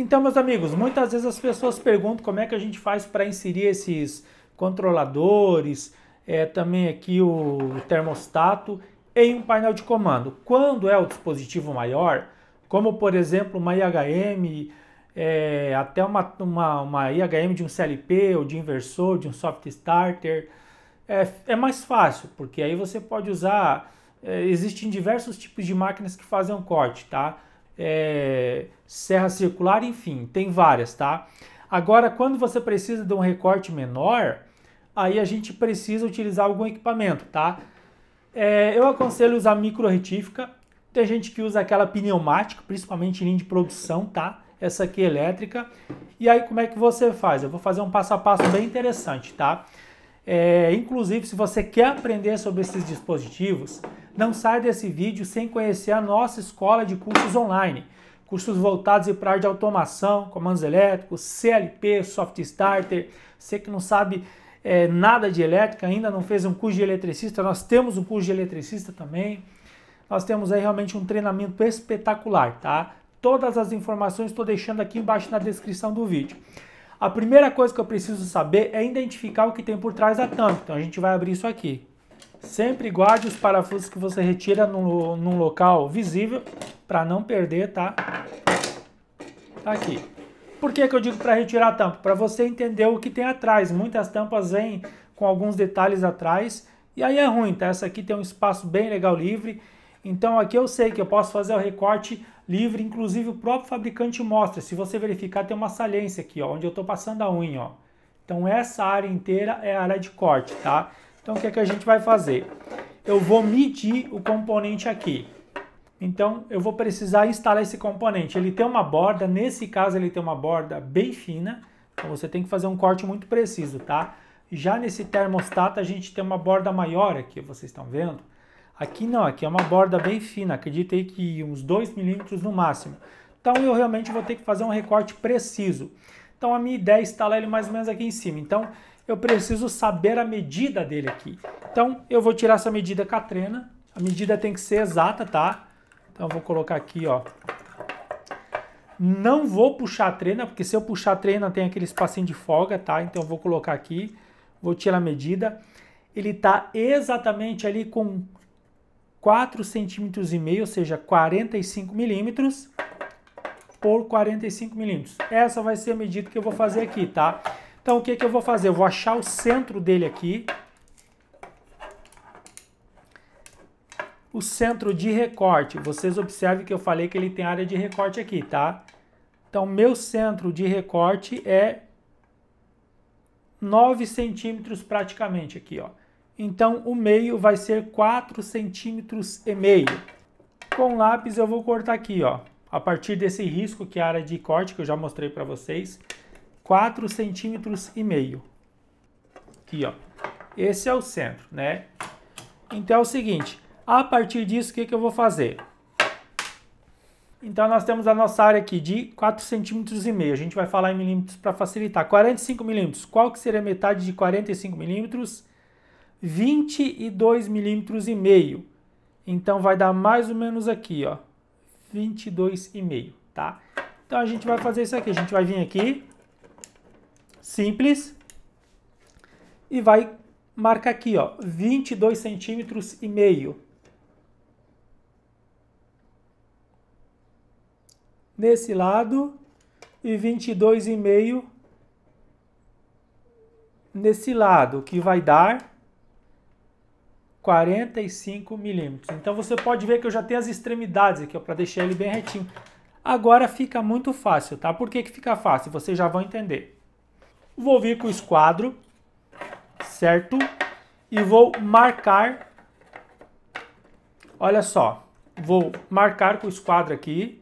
Então, meus amigos, muitas vezes as pessoas perguntam como é que a gente faz para inserir esses controladores, é, também aqui o termostato em um painel de comando. Quando é o dispositivo maior, como por exemplo uma IHM, é, até uma, uma, uma, IHM de um CLP ou de inversor, de um soft starter, é, é mais fácil, porque aí você pode usar. É, existem diversos tipos de máquinas que fazem um corte, tá? é, serra circular, enfim, tem várias, tá? Agora, quando você precisa de um recorte menor, aí a gente precisa utilizar algum equipamento, tá? É, eu aconselho usar micro retífica. Tem gente que usa aquela pneumática, principalmente em linha de produção, tá? Essa aqui é elétrica. E aí como é que você faz? Eu vou fazer um passo a passo bem interessante, tá? É, inclusive, se você quer aprender sobre esses dispositivos, não sai desse vídeo sem conhecer a nossa escola de cursos online. Cursos voltados para a área de automação, comandos elétricos, CLP, soft starter. Você que não sabe é, nada de elétrica, ainda não fez um curso de eletricista, nós temos um curso de eletricista também. Nós temos aí realmente um treinamento espetacular, tá? Todas as informações estou deixando aqui embaixo na descrição do vídeo. A primeira coisa que eu preciso saber é identificar o que tem por trás da tampa. Então a gente vai abrir isso aqui. Sempre guarde os parafusos que você retira no, num local visível para não perder, tá? tá? aqui. Por que, que eu digo para retirar a tampa? Para você entender o que tem atrás. Muitas tampas vêm com alguns detalhes atrás e aí é ruim, tá? Essa aqui tem um espaço bem legal livre. Então aqui eu sei que eu posso fazer o recorte livre, inclusive o próprio fabricante mostra. Se você verificar, tem uma saliência aqui, ó, onde eu estou passando a unha, ó. Então essa área inteira é a área de corte, tá? Então, o que, é que a gente vai fazer? Eu vou medir o componente aqui. Então, eu vou precisar instalar esse componente. Ele tem uma borda, nesse caso ele tem uma borda bem fina, então você tem que fazer um corte muito preciso, tá? Já nesse termostato a gente tem uma borda maior aqui, vocês estão vendo? Aqui não, aqui é uma borda bem fina, acreditei que uns 2 milímetros no máximo. Então eu realmente vou ter que fazer um recorte preciso. Então a minha ideia é instalar ele mais ou menos aqui em cima. Então eu preciso saber a medida dele aqui. Então, eu vou tirar essa medida com A trena. A medida tem que ser exata, tá? Então, eu vou colocar aqui, ó. Não vou puxar a trena, porque se eu puxar a trena tem aquele espacinho de folga, tá? Então, eu vou colocar aqui, vou tirar a medida. Ele tá exatamente ali com 4 centímetros e meio, ou seja, 45 milímetros por 45 milímetros. Essa vai ser a medida que eu vou fazer aqui, tá? Então o que, que eu vou fazer? Eu vou achar o centro dele aqui. O centro de recorte. Vocês observem que eu falei que ele tem área de recorte aqui, tá? Então meu centro de recorte é 9 centímetros praticamente aqui, ó. Então o meio vai ser 4 centímetros e meio. Com lápis eu vou cortar aqui, ó. A partir desse risco que é a área de corte que eu já mostrei para vocês, 4 centímetros e meio. Aqui, ó. Esse é o centro, né? Então é o seguinte, a partir disso, o que, que eu vou fazer? Então nós temos a nossa área aqui de 4 centímetros e meio. A gente vai falar em milímetros para facilitar. 45 milímetros. Qual que seria metade de 45 milímetros? 22 milímetros e meio. Então vai dar mais ou menos aqui, ó. 22 e meio, tá? Então a gente vai fazer isso aqui. A gente vai vir aqui, simples e vai marcar aqui, ó, 22 centímetros e meio. Nesse lado e 22 e meio nesse lado, que vai dar 45 milímetros. Então você pode ver que eu já tenho as extremidades aqui, para deixar ele bem retinho. Agora fica muito fácil, tá? Por que, que fica fácil? Vocês já vão entender. Vou vir com o esquadro, certo? E vou marcar, olha só, vou marcar com o esquadro aqui.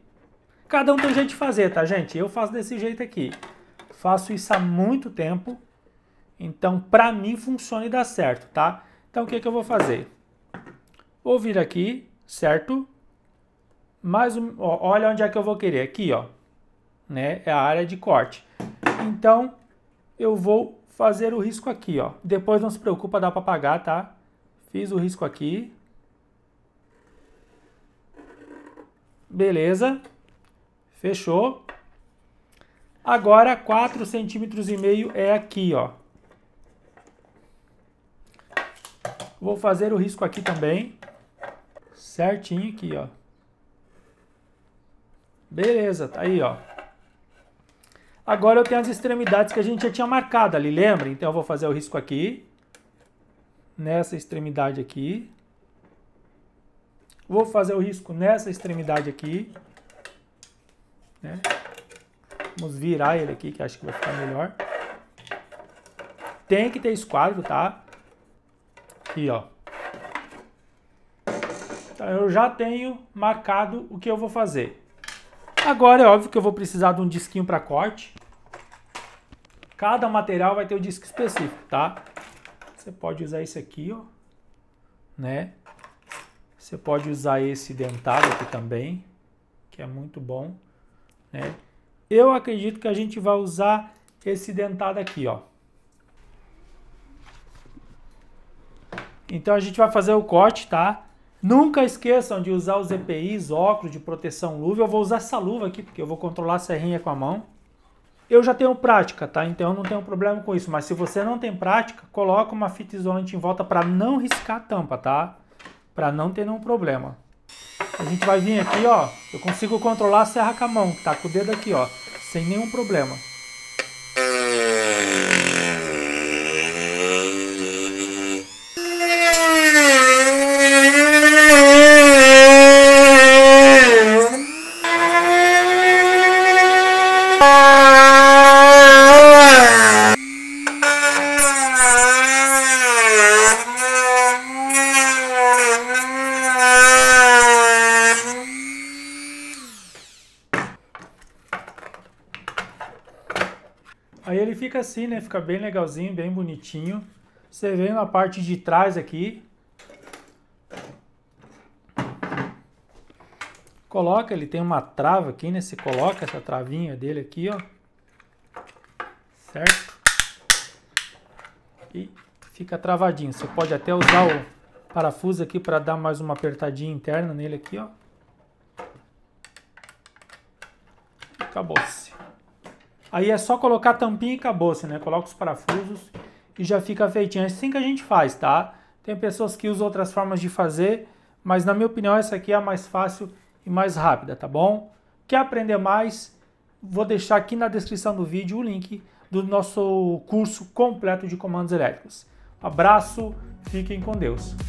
Cada um tem jeito de fazer, tá, gente? Eu faço desse jeito aqui. Faço isso há muito tempo, então pra mim funciona e dá certo, tá? Então o que, que eu vou fazer? Vou vir aqui, certo? Mais um, ó, olha onde é que eu vou querer, aqui, ó. Né? É a área de corte. Então, eu vou fazer o risco aqui, ó. Depois não se preocupa, dá para pagar, tá? Fiz o risco aqui. Beleza. Fechou. Agora, quatro centímetros e meio é aqui, ó. Vou fazer o risco aqui também. Certinho aqui, ó. Beleza, tá aí, ó. Agora eu tenho as extremidades que a gente já tinha marcado ali, lembra? Então eu vou fazer o risco aqui, nessa extremidade aqui. Vou fazer o risco nessa extremidade aqui. Né? Vamos virar ele aqui, que acho que vai ficar melhor. Tem que ter esquadro, tá? Aqui, ó. Então, eu já tenho marcado o que eu vou fazer. Agora é óbvio que eu vou precisar de um disquinho para corte. Cada material vai ter o um disco específico, tá? Você pode usar esse aqui, ó, né? Você pode usar esse dentado aqui também, que é muito bom, né? Eu acredito que a gente vai usar esse dentado aqui, ó. Então a gente vai fazer o corte, tá? Nunca esqueçam de usar os EPIs, óculos de proteção, luva. Eu vou usar essa luva aqui, porque eu vou controlar a serrinha com a mão. Eu já tenho prática, tá? Então eu não tenho problema com isso. Mas se você não tem prática, coloca uma fita isolante em volta para não riscar a tampa, tá? Para não ter nenhum problema. A gente vai vir aqui, ó. Eu consigo controlar a serra com a mão, tá? Com o dedo aqui, ó. Sem nenhum problema. fica assim, né? Fica bem legalzinho, bem bonitinho. Você vem na parte de trás aqui. Coloca, ele tem uma trava aqui, né? Você coloca essa travinha dele aqui, ó. Certo? E fica travadinho. Você pode até usar o parafuso aqui para dar mais uma apertadinha interna nele aqui, ó. Acabou-se. Aí é só colocar a tampinha e acabou, assim, né? Coloca os parafusos e já fica feitinho. É assim que a gente faz, tá? Tem pessoas que usam outras formas de fazer, mas na minha opinião essa aqui é a mais fácil e mais rápida, tá bom? Quer aprender mais? Vou deixar aqui na descrição do vídeo o link do nosso curso completo de comandos elétricos. Abraço, fiquem com Deus.